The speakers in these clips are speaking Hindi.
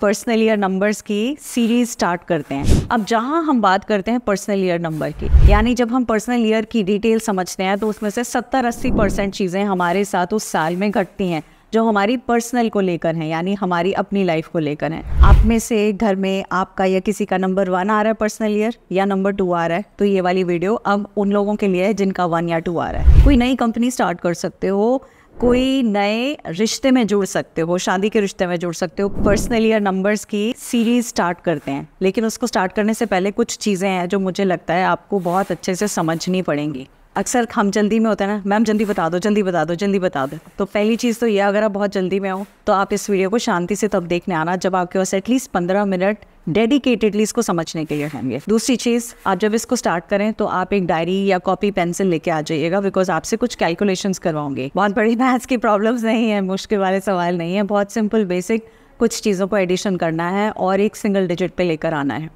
पर्सनल ईयर नंबर्स की सीरीज स्टार्ट करते हैं अब जहां हम बात करते हैं पर्सनल ईयर नंबर की यानी जब हम पर्सनल ईयर की डिटेल समझते हैं तो उसमें से 70 अस्सी परसेंट चीज़ें हमारे साथ उस साल में घटती हैं जो हमारी पर्सनल को लेकर हैं यानी हमारी अपनी लाइफ को लेकर हैं आप में से घर में आपका या किसी का नंबर वन आ रहा है पर्सनल ईयर या नंबर टू आ रहा है तो ये वाली वीडियो अब उन लोगों के लिए है जिनका वन या टू आ रहा है कोई नई कंपनी स्टार्ट कर सकते हो कोई नए रिश्ते में जुड़ सकते हो शादी के रिश्ते में जुड़ सकते हो पर्सनली या नंबर्स की सीरीज स्टार्ट करते हैं लेकिन उसको स्टार्ट करने से पहले कुछ चीज़ें हैं जो मुझे लगता है आपको बहुत अच्छे से समझनी पड़ेंगी अक्सर हम जल्दी में होते हैं ना मैम जल्दी बता दो जल्दी बता दो जल्दी बता दो तो पहली चीज़ तो ये अगर आप बहुत जल्दी में हो तो आप इस वीडियो को शांति से तब देखने आना जब आपके पास एटलीस्ट पंद्रह मिनट डेडिकेटेडली इसको समझने के लिए होंगे दूसरी चीज़ आप जब इसको स्टार्ट करें तो आप एक डायरी या कॉपी पेंसिल लेके आ जाइएगा बिकॉज आपसे कुछ कैलकुलेशन करवाओगे बहुत बड़ी मैथ्स की प्रॉब्लम्स नहीं है मुश्किल वाले सवाल नहीं है बहुत सिंपल बेसिक कुछ चीज़ों को एडिशन करना है और एक सिंगल डिजिट पे लेकर आना है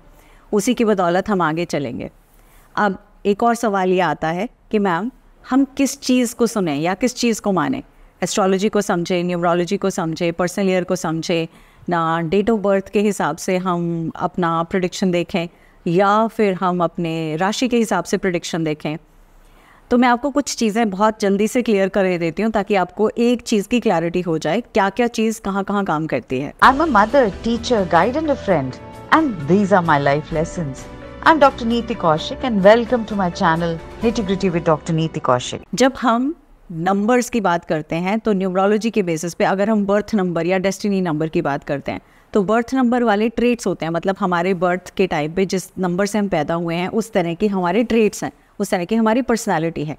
उसी की बदौलत हम आगे चलेंगे अब एक और सवाल ये आता है कि मैम हम किस चीज़ को सुने या किस चीज़ को माने एस्ट्रोलॉजी को समझे न्यूमरोलॉजी को समझे पर्सनल ईयर को समझे ना डेट ऑफ बर्थ के हिसाब से हम अपना प्रोडिक्शन देखें या फिर हम अपने राशि के हिसाब से प्रोडिक्शन देखें तो मैं आपको कुछ चीज़ें बहुत जल्दी से क्लियर कर देती हूँ ताकि आपको एक चीज़ की क्लैरिटी हो जाए क्या क्या चीज़ कहाँ कहाँ काम करती है I am a mother teacher guide and a friend and these are my life lessons I'm Dr. Neeti Kaushik and welcome to my channel Nitty Gritty with Dr. Neeti Kaushik. जब हम नंबर्स की बात करते हैं तो न्यूमरोलॉजी के बेसिस पे अगर हम बर्थ नंबर या डेस्टिनी नंबर की बात करते हैं तो बर्थ नंबर वाले ट्रेट्स होते हैं मतलब हमारे बर्थ के टाइप पे जिस नंबर से हम पैदा हुए हैं उस तरह के हमारे ट्रेट्स हैं उस तरह की हमारी पर्सनैलिटी है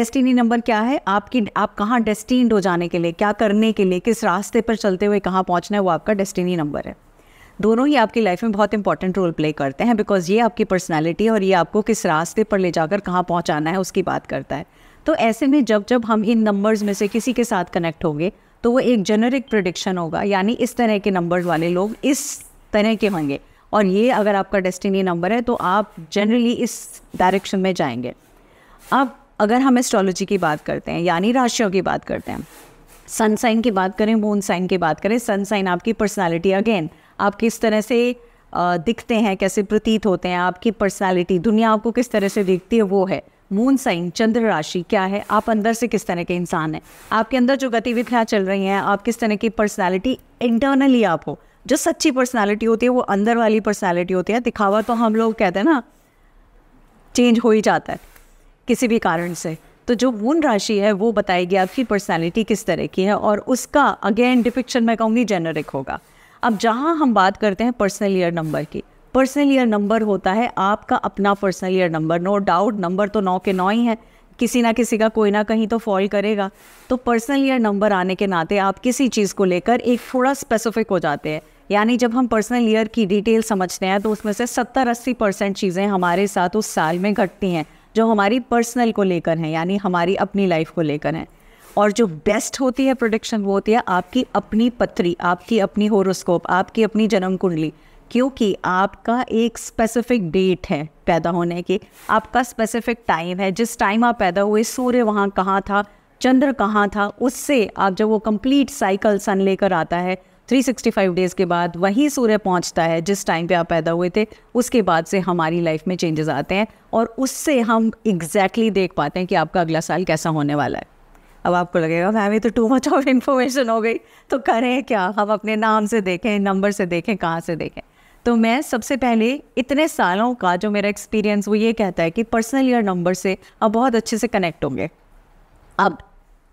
डेस्टिनी नंबर क्या है आपकी आप कहाँ डेस्टिन्ड हो जाने के लिए क्या करने के लिए किस रास्ते पर चलते हुए कहाँ पहुँचना है वो आपका डेस्टिनी नंबर है दोनों ही आपकी लाइफ में बहुत इंपॉर्टेंट रोल प्ले करते हैं बिकॉज ये आपकी पर्सनैलिटी और ये आपको किस रास्ते पर ले जाकर कहाँ पहुँचाना है उसकी बात करता है तो ऐसे में जब जब हम इन नंबर्स में से किसी के साथ कनेक्ट होंगे तो वो एक जेनरिक प्रडिक्शन होगा यानी इस तरह के नंबर्स वाले लोग इस तरह के होंगे और ये अगर आपका डेस्टिनी नंबर है तो आप जनरली इस डायरेक्शन में जाएंगे अब अगर हम एस्ट्रोलॉजी की बात करते हैं यानी राशियों की बात करते हैं सन साइन की बात करें मून साइन की बात करें सन साइन आपकी पर्सनालिटी अगेन आप किस तरह से दिखते हैं कैसे प्रतीत होते हैं आपकी पर्सनालिटी दुनिया आपको किस तरह से देखती है वो है मून साइन चंद्र राशि क्या है आप अंदर से किस तरह के इंसान हैं आपके अंदर जो गतिविधियाँ चल रही हैं आप किस तरह की पर्सनैलिटी इंटरनली आप हो जो सच्ची पर्सनैलिटी होती है वो अंदर वाली पर्सनैलिटी होती है दिखावा तो हम लोग कहते हैं ना चेंज हो ही जाता है किसी भी कारण से तो जो मून राशि है वो बताएगी आपकी पर्सनैलिटी किस तरह की है और उसका अगेन डिपिक्शन मैं कहूँगी जेनरिक होगा अब जहाँ हम बात करते हैं पर्सनल ईयर नंबर की पर्सनल ईयर नंबर होता है आपका अपना personal year number no doubt number तो नौ के नौ ही है किसी ना किसी का कोई ना कहीं तो फॉल करेगा तो पर्सनल ईयर नंबर आने के नाते आप किसी चीज़ को लेकर एक थोड़ा स्पेसिफिक हो जाते हैं यानी जब हम पर्सनल ईयर की डिटेल समझते हैं तो उसमें से सत्तर अस्सी परसेंट चीज़ें हमारे साथ उस साल में घटती हैं जो हमारी पर्सनल को लेकर हैं यानी हमारी अपनी लाइफ को लेकर हैं और जो बेस्ट होती है प्रोडिक्शन वो होती है आपकी अपनी पथरी आपकी अपनी होरोस्कोप आपकी अपनी जन्म कुंडली क्योंकि आपका एक स्पेसिफिक डेट है पैदा होने की आपका स्पेसिफिक टाइम है जिस टाइम आप पैदा हुए सूर्य वहाँ कहाँ था चंद्र कहाँ था उससे आप जब वो कंप्लीट साइकिल सन लेकर आता है 365 डेज़ के बाद वही सूर्य पहुंचता है जिस टाइम पे आप पैदा हुए थे उसके बाद से हमारी लाइफ में चेंजेस आते हैं और उससे हम एग्जैक्टली exactly देख पाते हैं कि आपका अगला साल कैसा होने वाला है अब आपको लगेगा मैम ये तो टू मच ऑफ इन्फॉर्मेशन हो गई तो करें क्या हम अपने नाम से देखें नंबर से देखें कहाँ से देखें तो मैं सबसे पहले इतने सालों का जो मेरा एक्सपीरियंस वो ये कहता है कि पर्सनल ईयर नंबर से आप बहुत अच्छे से कनेक्ट होंगे अब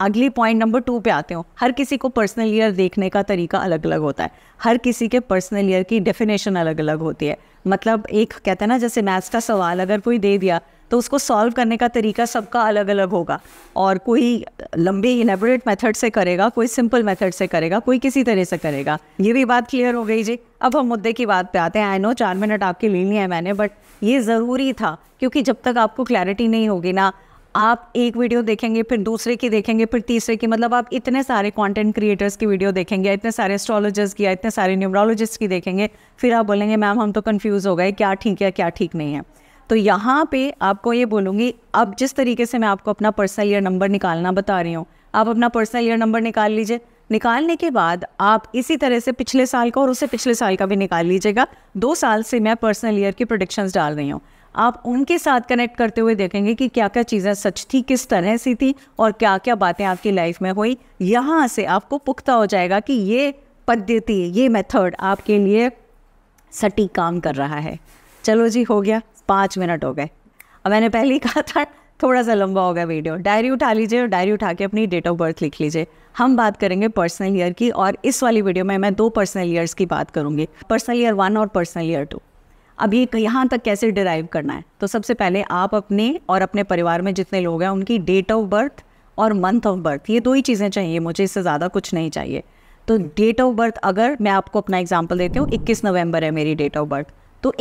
अगली पॉइंट नंबर टू पे आते हो हर किसी को पर्सनल ईयर देखने का तरीका अलग अलग होता है हर किसी के पर्सनल ईयर की डेफिनेशन अलग अलग होती है मतलब एक कहते हैं ना जैसे मैथ्स का सवाल अगर कोई दे दिया तो उसको सॉल्व करने का तरीका सबका अलग अलग होगा और कोई लंबे इलेबोरेट मेथड से करेगा कोई सिंपल मेथड से करेगा कोई किसी तरह से करेगा ये भी बात क्लियर हो गई जी अब हम मुद्दे की बात पे आते हैं आई नो चार मिनट आपके ले लिए हैं मैंने बट ये ज़रूरी था क्योंकि जब तक आपको क्लैरिटी नहीं होगी ना आप एक वीडियो देखेंगे फिर दूसरे की देखेंगे फिर तीसरे की मतलब आप इतने सारे कंटेंट क्रिएटर्स की वीडियो देखेंगे इतने सारे एस्ट्रोलॉजर्स की इतने सारे न्यूमरोलॉजिस्ट की देखेंगे फिर आप बोलेंगे मैम हम तो कन्फ्यूज़ हो गए क्या ठीक है क्या ठीक नहीं है तो यहाँ पे आपको ये बोलूँगी अब जिस तरीके से मैं आपको अपना पर्सनल ईयर नंबर निकालना बता रही हूँ आप अपना पर्सनल ईयर नंबर निकाल लीजिए निकालने के बाद आप इसी तरह से पिछले साल का और उससे पिछले साल का भी निकाल लीजिएगा दो साल से मैं पर्सनल ईयर की प्रोडिक्शंस डाल रही हूँ आप उनके साथ कनेक्ट करते हुए देखेंगे कि क्या क्या चीज़ें सच थी किस तरह से थी और क्या क्या बातें आपकी लाइफ में हुई यहाँ से आपको पुख्ता हो जाएगा कि ये पद्धति ये मेथड आपके लिए सटीक काम कर रहा है चलो जी हो गया पाँच मिनट हो गए अब मैंने पहले ही कहा था थोड़ा सा लंबा होगा वीडियो डायरी उठा लीजिए और डायरी उठा के अपनी डेट ऑफ बर्थ लिख लीजिए हम बात करेंगे पर्सनल ईयर की और इस वाली वीडियो में मैं दो पर्सनल ईयर्स की बात करूँगी पर्सनल ईयर वन और पर्सनल ईयर टू अब ये यहाँ तक कैसे डिराइव करना है तो सबसे पहले आप अपने और अपने परिवार में जितने लोग हैं उनकी डेट ऑफ बर्थ और मंथ ऑफ बर्थ ये दो ही चीज़ें चाहिए मुझे इससे ज़्यादा कुछ नहीं चाहिए तो डेट ऑफ बर्थ अगर मैं आपको अपना एग्जाम्पल देती हूँ इक्कीस नवंबर है मेरी डेट ऑफ बर्थ तो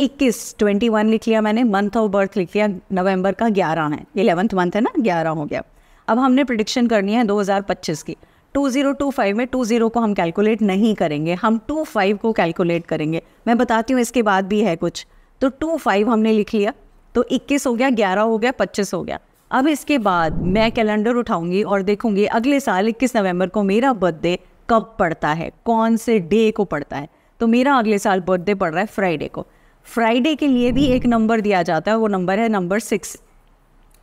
ट्वेंटी वन लिख लिया मैंने मंथ ऑफ बर्थ लिख लिया नवंबर का ग्यारह है इलेवंथ मंथ है ना ग्यारह हो गया अब हमने प्रडिक्शन करनी है 2025 की 2025 में 20 को हम कैलकुलेट नहीं करेंगे हम 25 को कैलकुलेट करेंगे मैं बताती हूँ इसके बाद भी है कुछ तो 25 हमने लिख लिया तो 21 हो गया 11 हो गया 25 हो गया अब इसके बाद मैं कैलेंडर उठाऊंगी और देखूंगी अगले साल इक्कीस नवंबर को मेरा बर्थडे कब पड़ता है कौन से डे को पड़ता है तो मेरा अगले साल बर्थडे पड़ रहा है फ्राइडे को फ्राइडे के लिए भी एक नंबर दिया जाता है वो नंबर है नंबर सिक्स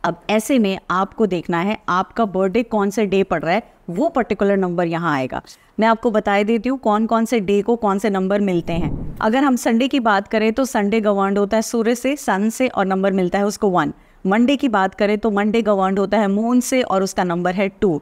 अब ऐसे में आपको देखना है आपका बर्थडे कौन से डे पड़ रहा है वो पर्टिकुलर नंबर यहाँ आएगा मैं आपको बता देती हूँ कौन कौन से डे को कौन से नंबर मिलते हैं अगर हम संडे की बात करें तो संडे गवर्न होता है सूर्य से सन से और नंबर मिलता है उसको वन मंडे की बात करें तो मंडे गवर्न होता है मून से और उसका नंबर है टू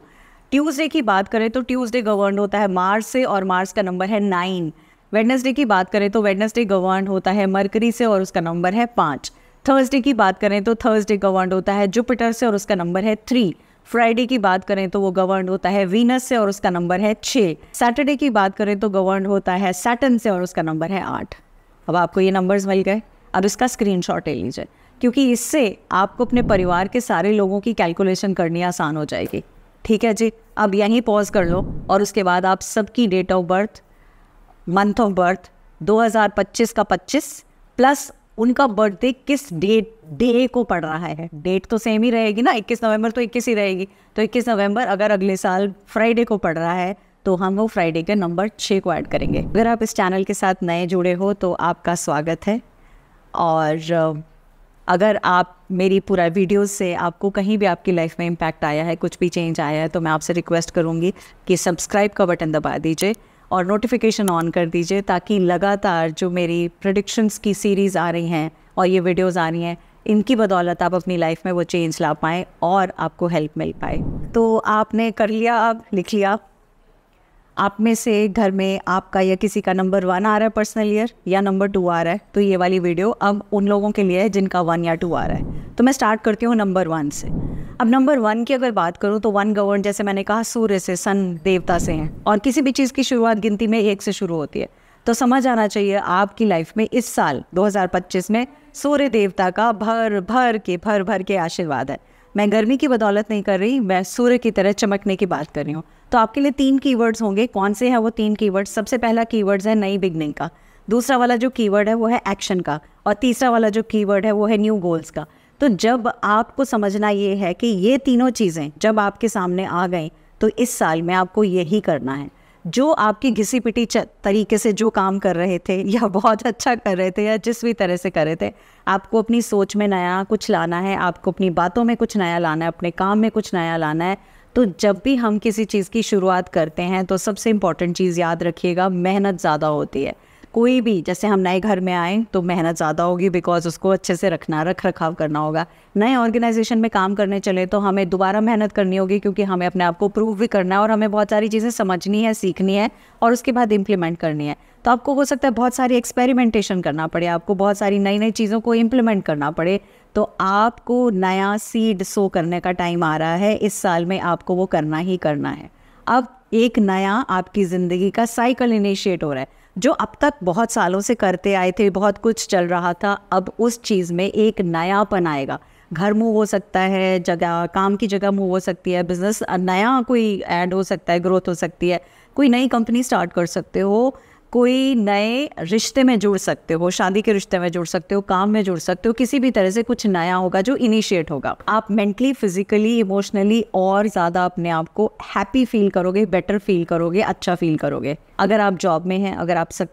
ट्यूसडे की बात करें तो ट्यूसडे गवर्न होता है मार्स से और मार्स का नंबर है नाइन वेडनेसडे की बात करें तो वेडनेसडे गवर्न होता है मरकरी से और उसका नंबर है पाँच थर्सडे की बात करें तो थर्सडे गवर्न होता है जुपिटर से और उसका नंबर है थ्री फ्राइडे की बात करें तो वो गवर्न होता है वीनस से और उसका नंबर है छः सैटरडे की बात करें तो गवर्न होता है सैटन से और उसका नंबर है आठ अब आपको ये नंबर्स मिल गए अब इसका स्क्रीन ले लीजिए क्योंकि इससे आपको अपने परिवार के सारे लोगों की कैलकुलेशन करनी आसान हो जाएगी ठीक है जी अब यहीं पॉज कर लो और उसके बाद आप सबकी date of birth month of birth 2025 का 25 प्लस उनका बर्थडे किस डेट डे को पड़ रहा है डेट तो सेम ही रहेगी ना 21 नवंबर तो 21 ही रहेगी तो 21 नवंबर अगर अगले साल फ्राइडे को पड़ रहा है तो हम वो फ्राइडे के नंबर छः को ऐड करेंगे अगर आप इस चैनल के साथ नए जुड़े हो तो आपका स्वागत है और अगर आप मेरी पूरा वीडियो से आपको कहीं भी आपकी लाइफ में इम्पैक्ट आया है कुछ भी चेंज आया है तो मैं आपसे रिक्वेस्ट करूँगी कि सब्सक्राइब का बटन दबा दीजिए और नोटिफिकेशन ऑन कर दीजिए ताकि लगातार जो मेरी प्रडिक्शंस की सीरीज़ आ रही हैं और ये वीडियोज़ आ रही हैं इनकी बदौलत आप अपनी लाइफ में वो चेंज ला पाएँ और आपको हेल्प मिल पाए तो आपने कर लिया अब लिख लिया आप में से घर में आपका या किसी का नंबर वन आ रहा है पर्सनल ईयर या नंबर टू आ रहा है तो ये वाली वीडियो अब उन लोगों के लिए है जिनका वन या टू आ रहा है तो मैं स्टार्ट करती हूँ नंबर वन से अब नंबर वन की अगर बात करूँ तो वन गवर्न जैसे मैंने कहा सूर्य से सन देवता से हैं और किसी भी चीज़ की शुरुआत गिनती में एक से शुरू होती है तो समझ आना चाहिए आपकी लाइफ में इस साल 2025 में सूर्य देवता का भर भर के भर भर के आशीर्वाद है मैं गर्मी की बदौलत नहीं कर रही मैं सूर्य की तरह चमकने की बात कर रही हूँ तो आपके लिए तीन कीवर्ड्स होंगे कौन से हैं वो तीन कीवर्ड्स सबसे पहला कीवर्ड्स है नई बिगनिंग का दूसरा वाला जो कीवर्ड है वो है एक्शन का और तीसरा वाला जो कीवर्ड है वो है न्यू गोल्स का तो जब आपको समझना ये है कि ये तीनों चीज़ें जब आपके सामने आ गई तो इस साल में आपको यही करना है जो आपकी घिसी पिटी तरीके से जो काम कर रहे थे या बहुत अच्छा कर रहे थे या जिस भी तरह से कर रहे थे आपको अपनी सोच में नया कुछ लाना है आपको अपनी बातों में कुछ नया लाना है अपने काम में कुछ नया लाना है तो जब भी हम किसी चीज़ की शुरुआत करते हैं तो सबसे इम्पॉर्टेंट चीज़ याद रखिएगा मेहनत ज़्यादा होती है कोई भी जैसे हम नए घर में आए तो मेहनत ज़्यादा होगी बिकॉज उसको अच्छे से रखना रख रखाव करना होगा नए ऑर्गेनाइजेशन में काम करने चले तो हमें दोबारा मेहनत करनी होगी क्योंकि हमें अपने आप को प्रूव भी करना है और हमें बहुत सारी चीज़ें समझनी है सीखनी है और उसके बाद इम्प्लीमेंट करनी है तो आपको हो सकता है बहुत सारी एक्सपेरिमेंटेशन करना पड़े आपको बहुत सारी नई नई चीज़ों को इम्प्लीमेंट करना पड़े तो आपको नया सीड सो करने का टाइम आ रहा है इस साल में आपको वो करना ही करना है अब एक नया आपकी ज़िंदगी का साइकिल इनिशिएट हो रहा है जो अब तक बहुत सालों से करते आए थे बहुत कुछ चल रहा था अब उस चीज़ में एक नयापन आएगा घर मूव हो सकता है जगह काम की जगह मूव हो सकती है बिज़नेस नया कोई ऐड हो सकता है ग्रोथ हो सकती है कोई नई कंपनी स्टार्ट कर सकते हो कोई नए रिश्ते में जुड़ सकते हो शादी के रिश्ते में जुड़ सकते हो काम में जुड़ सकते हो किसी भी तरह से कुछ नया होगा जो इनिशिएट होगा आप मेंटली फिजिकली इमोशनली और ज़्यादा अपने आप को हैप्पी फील करोगे बेटर फील करोगे अच्छा फील करोगे अगर आप जॉब में हैं अगर आप सक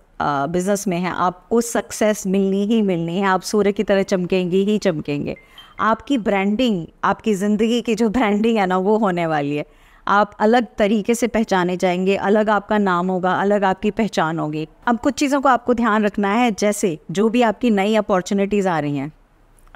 बिज़नेस में हैं आपको सक्सेस मिलनी ही मिलनी है आप सूर्य की तरह चमकेंगे ही चमकेंगे आपकी ब्रांडिंग आपकी ज़िंदगी की जो ब्रांडिंग है ना वो होने वाली है आप अलग तरीके से पहचाने जाएंगे अलग आपका नाम होगा अलग आपकी पहचान होगी अब कुछ चीज़ों को आपको ध्यान रखना है जैसे जो भी आपकी नई अपॉर्चुनिटीज़ आ रही हैं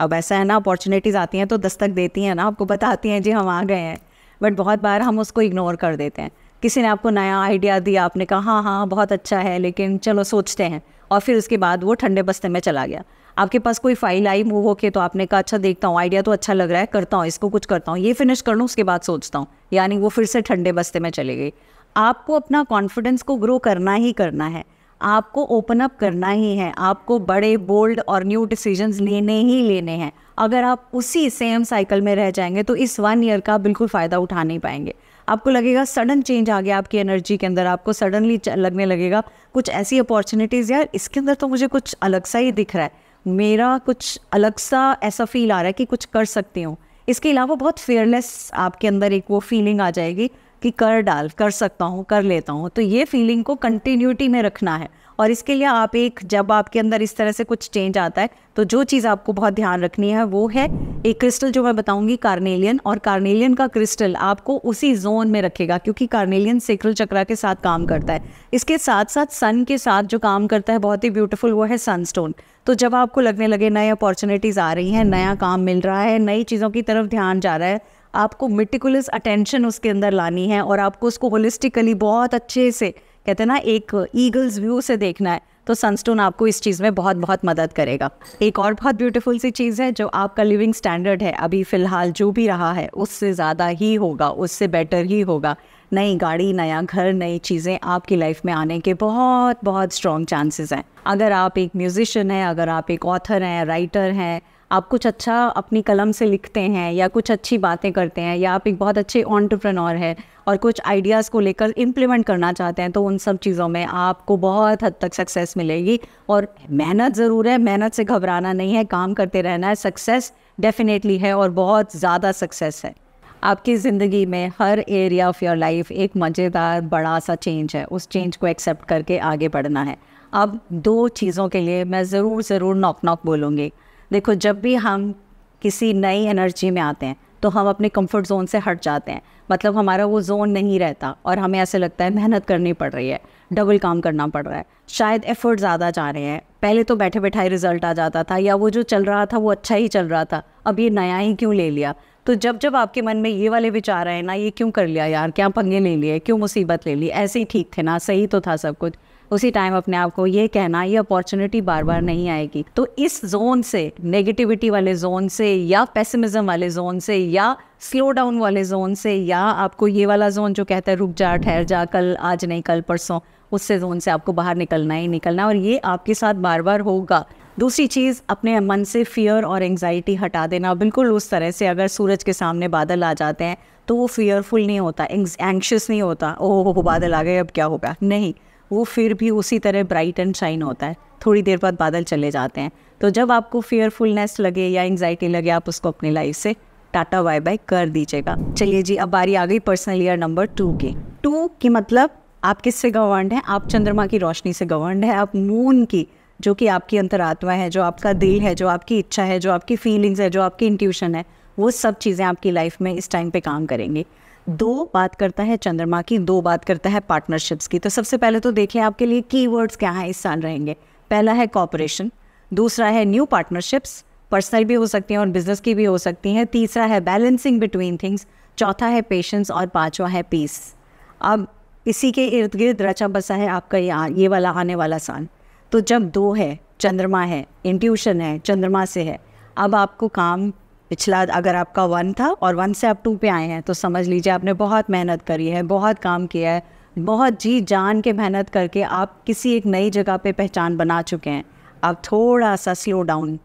अब ऐसा है ना अपॉर्चुनिटीज़ आती हैं तो दस्तक देती हैं ना आपको बताती हैं जी हम आ गए हैं बट बहुत बार हम उसको इग्नोर कर देते हैं किसी ने आपको नया आइडिया दिया आपने कहा हाँ हाँ बहुत अच्छा है लेकिन चलो सोचते हैं और फिर उसके बाद वो ठंडे बस्ते में चला गया आपके पास कोई फाइल आई मूव होके तो आपने कहा अच्छा देखता हूँ आइडिया तो अच्छा लग रहा है करता हूँ इसको कुछ करता हूँ ये फिनिश कर लूँ उसके बाद सोचता हूँ यानी वो फिर से ठंडे बस्ते में चले गई आपको अपना कॉन्फिडेंस को ग्रो करना ही करना है आपको ओपन अप करना ही है आपको बड़े बोल्ड और न्यू डिसीजन लेने ही लेने हैं अगर आप उसी सेम साइकिल में रह जाएंगे तो इस वन ईयर का बिल्कुल फ़ायदा उठा नहीं पाएंगे आपको लगेगा सडन चेंज आ गया आपकी एनर्जी के अंदर आपको सडनली लगने लगेगा कुछ ऐसी अपॉर्चुनिटीज़ यार इसके अंदर तो मुझे कुछ अलग सा ही दिख रहा है मेरा कुछ अलग सा ऐसा फील आ रहा है कि कुछ कर सकती हूँ इसके अलावा बहुत फेयरनेस आपके अंदर एक वो फीलिंग आ जाएगी कि कर डाल कर सकता हूँ कर लेता हूँ तो ये फीलिंग को कंटिन्यूटी में रखना है और इसके लिए आप एक जब आपके अंदर इस तरह से कुछ चेंज आता है तो जो चीज़ आपको बहुत ध्यान रखनी है वो है एक क्रिस्टल जो मैं बताऊंगी कार्नेलियन और कार्नेलियन का क्रिस्टल आपको उसी जोन में रखेगा क्योंकि कार्नेलियन सेक्रल चक्रा के साथ काम करता है इसके साथ साथ सन के साथ जो काम करता है बहुत ही ब्यूटीफुल वो है सनस्टोन तो जब आपको लगने लगे नए अपॉर्चुनिटीज़ आ रही हैं नया काम मिल रहा है नई चीज़ों की तरफ ध्यान जा रहा है आपको मिटिकुलस अटेंशन उसके अंदर लानी है और आपको उसको होलिस्टिकली बहुत अच्छे से कहते हैं ना एक ईगल्स व्यू से देखना है तो सनस्टोन आपको इस चीज़ में बहुत बहुत मदद करेगा एक और बहुत ब्यूटीफुल सी चीज़ है जो आपका लिविंग स्टैंडर्ड है अभी फ़िलहाल जो भी रहा है उससे ज़्यादा ही होगा उससे बेटर ही होगा नई गाड़ी नया घर नई चीज़ें आपकी लाइफ में आने के बहुत बहुत स्ट्रॉन्ग चांसेस हैं अगर आप एक म्यूज़िशन हैं अगर आप एक ऑथर हैं राइटर हैं आप कुछ अच्छा अपनी कलम से लिखते हैं या कुछ अच्छी बातें करते हैं या आप एक बहुत अच्छे ऑन्टरप्रनोर हैं और कुछ आइडियाज़ को लेकर इम्प्लीमेंट करना चाहते हैं तो उन सब चीज़ों में आपको बहुत हद तक सक्सेस मिलेगी और मेहनत ज़रूर है मेहनत से घबराना नहीं है काम करते रहना है सक्सेस डेफिनेटली है और बहुत ज़्यादा सक्सेस है आपकी ज़िंदगी में हर एरिया ऑफ योर लाइफ एक मज़ेदार बड़ा सा चेंज है उस चेंज को एक्सेप्ट करके आगे बढ़ना है अब दो चीज़ों के लिए मैं ज़रूर ज़रूर नॉक नॉक बोलूँगी देखो जब भी हम किसी नई एनर्जी में आते हैं तो हम अपने कंफर्ट जोन से हट जाते हैं मतलब हमारा वो जोन नहीं रहता और हमें ऐसे लगता है मेहनत करनी पड़ रही है डबल काम करना पड़ रहा है शायद एफर्ट ज़्यादा जा रहे हैं पहले तो बैठे बैठाए रिजल्ट आ जाता था या वो जो चल रहा था वो अच्छा ही चल रहा था अब ये नया ही क्यों ले लिया तो जब जब आपके मन में ये वाले विचार आए ना ये क्यों कर लिया यार क्या पंगे ले लिए क्यों मुसीबत ले ली ऐसे ही ठीक थे ना सही तो था सब कुछ उसी टाइम अपने आप को ये कहना ये अपॉर्चुनिटी बार बार नहीं आएगी तो इस जोन से नेगेटिविटी वाले जोन से या पेसिमिज्म वाले जोन से या स्लो डाउन वाले जोन से या आपको ये वाला जोन जो कहता है रुक जा ठहर जा कल आज नहीं कल परसों उससे जोन से आपको बाहर निकलना ही निकलना और ये आपके साथ बार बार होगा दूसरी चीज़ अपने मन से फियर और एंगजाइटी हटा देना बिल्कुल उस तरह से अगर सूरज के सामने बादल आ जाते हैं तो वो फियरफुल नहीं होता एंक्शस नहीं होता ओह हो बादल आ गए अब क्या होगा नहीं वो फिर भी उसी तरह ब्राइट एंड शाइन होता है थोड़ी देर बाद बादल चले जाते हैं तो जब आपको फियरफुलनेस लगे या एंगजाइटी लगे आप उसको अपनी लाइफ से टाटा बाय बाय कर दीजिएगा चलिए जी अब बारी आ गई पर्सनल ईयर नंबर टू की टू की मतलब आप किससे गवर्नड हैं आप चंद्रमा की रोशनी से गवर्नड है आप मून की जो कि आपकी अंतरात्मा है जो आपका दिल है जो आपकी इच्छा है जो आपकी फीलिंग्स है जो आपकी इंट्यूशन है वो सब चीज़ें आपकी लाइफ में इस टाइम पे काम करेंगी दो बात करता है चंद्रमा की दो बात करता है पार्टनरशिप्स की तो सबसे पहले तो देखें आपके लिए कीवर्ड्स क्या हैं इस साल रहेंगे पहला है कॉपरेशन दूसरा है न्यू पार्टनरशिप्स पर्सनल भी हो सकती हैं और बिजनेस की भी हो सकती हैं तीसरा है बैलेंसिंग बिटवीन थिंग्स चौथा है पेशेंस और पाँचवा है पीस अब इसी के इर्द गिर्द रचा बसा है आपका ये ये वाला आने वाला साल तो जब दो है चंद्रमा है इंट्यूशन है चंद्रमा से है अब आपको काम पिछला अगर आपका वन था और वन से आप टू पे आए हैं तो समझ लीजिए आपने बहुत मेहनत करी है बहुत काम किया है बहुत जी जान के मेहनत करके आप किसी एक नई जगह पे पहचान बना चुके हैं आप थोड़ा सा स्लो डाउन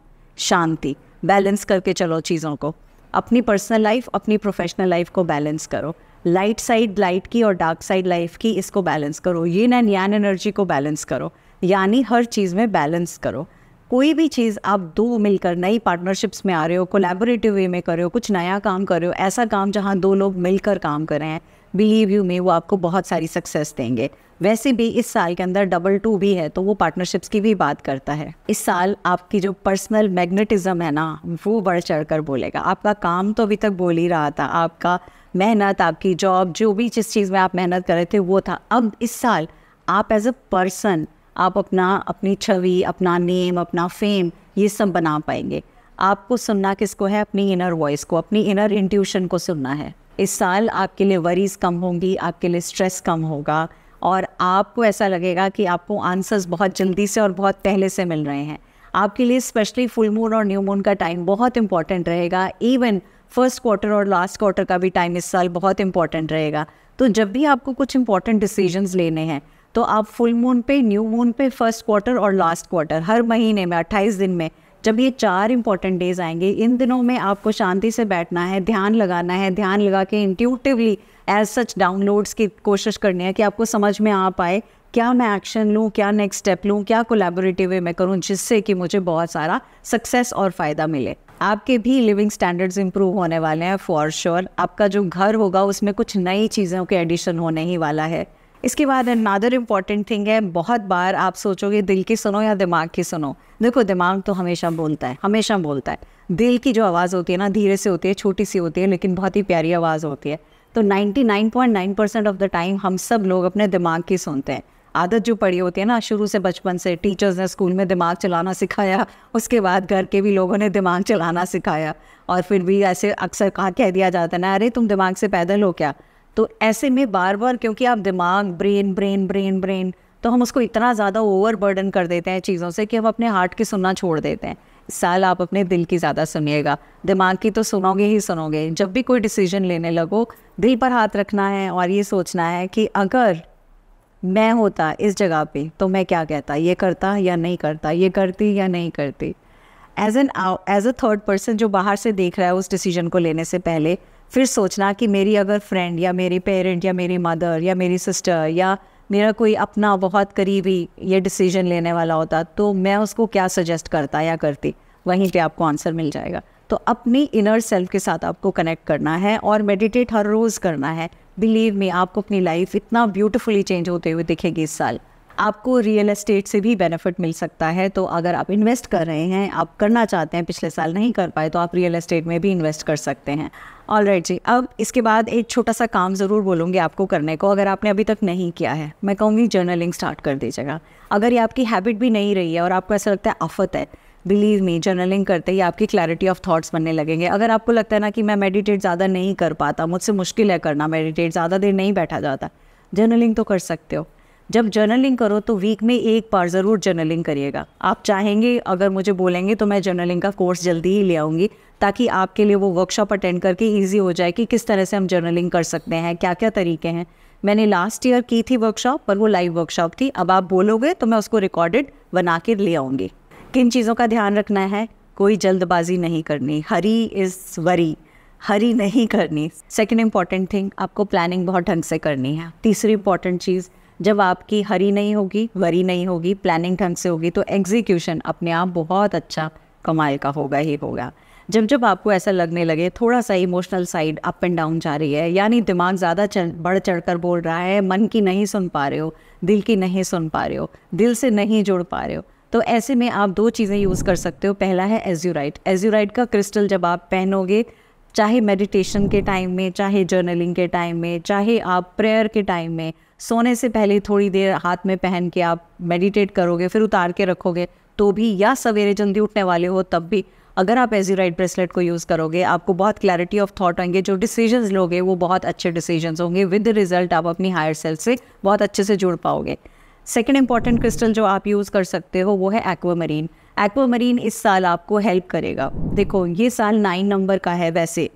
शांति बैलेंस करके चलो चीज़ों को अपनी पर्सनल लाइफ अपनी प्रोफेशनल लाइफ को बैलेंस करो लाइट साइड लाइट की और डार्क साइड लाइफ की इसको बैलेंस करो ये नैन यान एनर्जी को बैलेंस करो यानी हर चीज़ में बैलेंस करो कोई भी चीज़ आप दो मिलकर नई पार्टनरशिप्स में आ रहे हो कोलेबोरेटिव वे में कर रहे हो कुछ नया काम कर रहे हो ऐसा काम जहाँ दो लोग मिलकर काम कर रहे हैं बिलीव यू में वो आपको बहुत सारी सक्सेस देंगे वैसे भी इस साल के अंदर डबल टू भी है तो वो पार्टनरशिप्स की भी बात करता है इस साल आपकी जो पर्सनल मैग्नेटिज्म है ना वो बढ़ चढ़ कर बोलेगा आपका काम तो अभी तक बोल ही रहा था आपका मेहनत आपकी जॉब जो भी जिस चीज़ में आप मेहनत कर रहे थे वो था अब इस साल आप एज अ पर्सन आप अपना अपनी छवि अपना नेम अपना फेम ये सब बना पाएंगे आपको सुनना किसको है अपनी इनर वॉइस को अपनी इनर इंट्यूशन को सुनना है इस साल आपके लिए वरीज कम होंगी आपके लिए स्ट्रेस कम होगा और आपको ऐसा लगेगा कि आपको आंसर्स बहुत जल्दी से और बहुत पहले से मिल रहे हैं आपके लिए स्पेशली फुल मून और न्यू मून का टाइम बहुत इंपॉर्टेंट रहेगा इवन फर्स्ट क्वार्टर और लास्ट क्वार्टर का भी टाइम इस साल बहुत इंपॉर्टेंट रहेगा तो जब भी आपको कुछ इंपॉर्टेंट डिसीजंस लेने हैं तो आप फुल मून पे न्यू मून पे फर्स्ट क्वार्टर और लास्ट क्वार्टर हर महीने में अट्ठाईस दिन में जब ये चार इंपॉर्टेंट डेज आएंगे इन दिनों में आपको शांति से बैठना है ध्यान लगाना है ध्यान लगा के इंट्यूटिवली एज सच डाउनलोड्स की कोशिश करनी है कि आपको समझ में आ पाए क्या मैं एक्शन लूँ क्या नेक्स्ट स्टेप लूँ क्या कोलेबोरेटिव वे मैं करूँ जिससे कि मुझे बहुत सारा सक्सेस और फ़ायदा मिले आपके भी लिविंग स्टैंडर्ड्स इंप्रूव होने वाले हैं फॉर श्योर आपका जो घर होगा उसमें कुछ नई चीज़ों के एडिशन होने ही वाला है इसके बाद अनदर इम्पॉर्टेंट थिंग है बहुत बार आप सोचोगे दिल की सुनो या दिमाग की सुनो देखो दिमाग तो हमेशा बोलता है हमेशा बोलता है दिल की जो आवाज़ होती है ना धीरे से होती है छोटी सी होती है लेकिन बहुत ही प्यारी आवाज़ होती है तो 99.9 परसेंट ऑफ द टाइम हम सब लोग अपने दिमाग की सुनते हैं आदत जो पड़ी होती है ना शुरू से बचपन से टीचर्स ने स्कूल में दिमाग चलाना सिखाया उसके बाद घर के भी लोगों ने दिमाग चलाना सिखाया और फिर भी ऐसे अक्सर कहा कह दिया जाता है ना अरे तुम दिमाग से पैदल हो क्या तो ऐसे में बार बार क्योंकि आप दिमाग ब्रेन ब्रेन ब्रेन ब्रेन तो हम उसको इतना ज़्यादा ओवर बर्डन कर देते हैं चीज़ों से कि हम अपने हार्ट की सुनना छोड़ देते हैं इस साल आप अपने दिल की ज़्यादा सुनिएगा दिमाग की तो सुनोगे ही सुनोगे जब भी कोई डिसीजन लेने लगो दिल पर हाथ रखना है और ये सोचना है कि अगर मैं होता इस जगह पे तो मैं क्या कहता ये करता या नहीं करता ये करती या नहीं करती as an as a third person जो बाहर से देख रहा है उस डिसीजन को लेने से पहले फिर सोचना कि मेरी अगर फ्रेंड या मेरे पेरेंट या मेरी मदर या मेरी सिस्टर या मेरा कोई अपना बहुत करीबी ये डिसीजन लेने वाला होता तो मैं उसको क्या सजेस्ट करता या करती वहीं पे आपको आंसर मिल जाएगा तो अपनी इनर सेल्फ के साथ आपको कनेक्ट करना है और मेडिटेट हर रोज़ करना है बिलीव मी आपको अपनी लाइफ इतना ब्यूटीफुली चेंज होते हुए दिखेगी इस साल आपको रियल एस्टेट से भी बेनिफिट मिल सकता है तो अगर आप इन्वेस्ट कर रहे हैं आप करना चाहते हैं पिछले साल नहीं कर पाए तो आप रियल एस्टेट में भी इन्वेस्ट कर सकते हैं ऑल राइट right जी अब इसके बाद एक छोटा सा काम ज़रूर बोलूँगी आपको करने को अगर आपने अभी तक नहीं किया है मैं कहूँगी जर्नलिंग स्टार्ट कर दीजिएगा अगर ये आपकी हैबिट भी नहीं रही है और आपको ऐसा लगता है आफत है बिलीव मी जर्नलिंग करते ही आपकी क्लैरिटी ऑफ थॉट्स बनने लगेंगे अगर आपको लगता है ना कि मैं मेडिटेट ज़्यादा नहीं कर पाता मुझसे मुश्किल है करना मेडिटेट ज़्यादा देर नहीं बैठा जाता जर्नलिंग तो कर सकते हो जब जर्नलिंग करो तो वीक में एक बार ज़रूर जर्नलिंग करिएगा आप चाहेंगे अगर मुझे बोलेंगे तो मैं जर्नलिंग का कोर्स जल्दी ही ले आऊँगी ताकि आपके लिए वो वर्कशॉप अटेंड करके ईजी हो जाए कि किस तरह से हम जर्नलिंग कर सकते हैं क्या क्या तरीके हैं मैंने लास्ट ईयर की थी वर्कशॉप पर वो लाइव वर्कशॉप थी अब आप बोलोगे तो मैं उसको रिकॉर्डेड बना के ले आऊँगी किन चीज़ों का ध्यान रखना है कोई जल्दबाजी नहीं करनी हरी इज़ वरी हरी नहीं करनी सेकेंड इम्पॉर्टेंट थिंग आपको प्लानिंग बहुत ढंग से करनी है तीसरी इम्पॉर्टेंट चीज़ जब आपकी हरी नहीं होगी वरी नहीं होगी प्लानिंग ढंग से होगी तो एग्जीक्यूशन अपने आप बहुत अच्छा कमाल का होगा ही होगा जब जब आपको ऐसा लगने लगे थोड़ा सा emotional side up and down जा रही है यानी दिमाग ज़्यादा बढ़ चढ़ कर बोल रहा है मन की नहीं सुन पा रहे हो दिल की नहीं सुन पा रहे हो दिल से नहीं जुड़ पा रहे हो तो ऐसे में आप दो चीज़ें यूज़ कर सकते हो पहला है एज्यूराइट एज्यूराइट का क्रिस्टल जब आप पहनोगे चाहे मेडिटेशन के टाइम में चाहे जर्नलिंग के टाइम में चाहे आप प्रेयर के टाइम में सोने से पहले थोड़ी देर हाथ में पहन के आप मेडिटेट करोगे फिर उतार के रखोगे तो भी या सवेरे जल्दी उठने वाले हो तब भी अगर आप एजीराइट ब्रेसलेट को यूज़ करोगे आपको बहुत क्लैरिटी ऑफ थॉट आएंगे जो डिसीजंस लोगे वो बहुत अच्छे डिसीजंस होंगे विद रिजल्ट आप अपनी हायर सेल्फ से बहुत अच्छे से जुड़ पाओगे सेकेंड इंपॉर्टेंट क्रिस्टल जो आप यूज़ कर सकते हो वो है एक्वामरीन एक्वामरीन इस साल आपको हेल्प करेगा देखो ये साल नाइन नंबर का है वैसे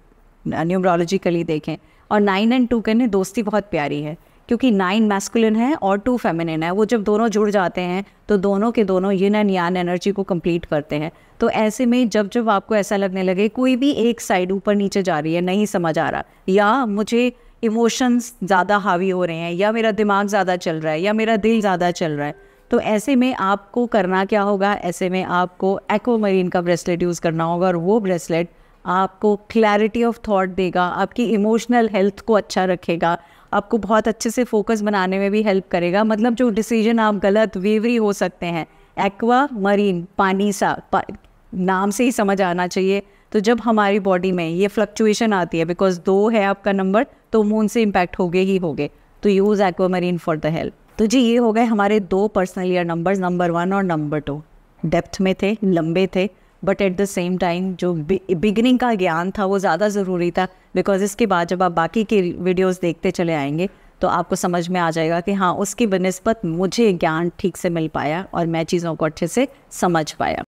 न्यूमरोलॉजिकली देखें और नाइन एंड टू कहने दोस्ती बहुत प्यारी है क्योंकि नाइन मैस्कुलिन है और टू फेमिनिन है वो जब दोनों जुड़ जाते हैं तो दोनों के दोनों यिन एंड यान एनर्जी को कंप्लीट करते हैं तो ऐसे में जब जब आपको ऐसा लगने लगे कोई भी एक साइड ऊपर नीचे जा रही है नहीं समझ आ रहा या मुझे इमोशंस ज़्यादा हावी हो रहे हैं या मेरा दिमाग ज़्यादा चल रहा है या मेरा दिल ज़्यादा चल रहा है तो ऐसे में आपको करना क्या होगा ऐसे में आपको एक्वामरीन का ब्रेसलेट यूज़ करना होगा और वो ब्रेसलेट आपको क्लैरिटी ऑफ थॉट देगा आपकी इमोशनल हेल्थ को अच्छा रखेगा आपको बहुत अच्छे से फोकस बनाने में भी हेल्प करेगा मतलब जो डिसीजन आप गलत वेवरी हो सकते हैं एक्वा मरीन पानी सा पा, नाम से ही समझ आना चाहिए तो जब हमारी बॉडी में ये फ्लक्चुएशन आती है बिकॉज दो है आपका नंबर तो मून से इम्पैक्ट गए ही हो गए तो use aquamarine for the help तो जी ये हो गए हमारे दो personal year number number one और नंबर टू डेप्थ में थे लंबे थे but at the same time जो बिगनिंग का ज्ञान था वो ज़्यादा ज़रूरी था बिकॉज इसके बाद जब आप बाकी के वीडियोज़ देखते चले आएंगे तो आपको समझ में आ जाएगा कि हाँ उसकी बनस्बत मुझे ज्ञान ठीक से मिल पाया और मैं चीज़ों को अच्छे से समझ पाया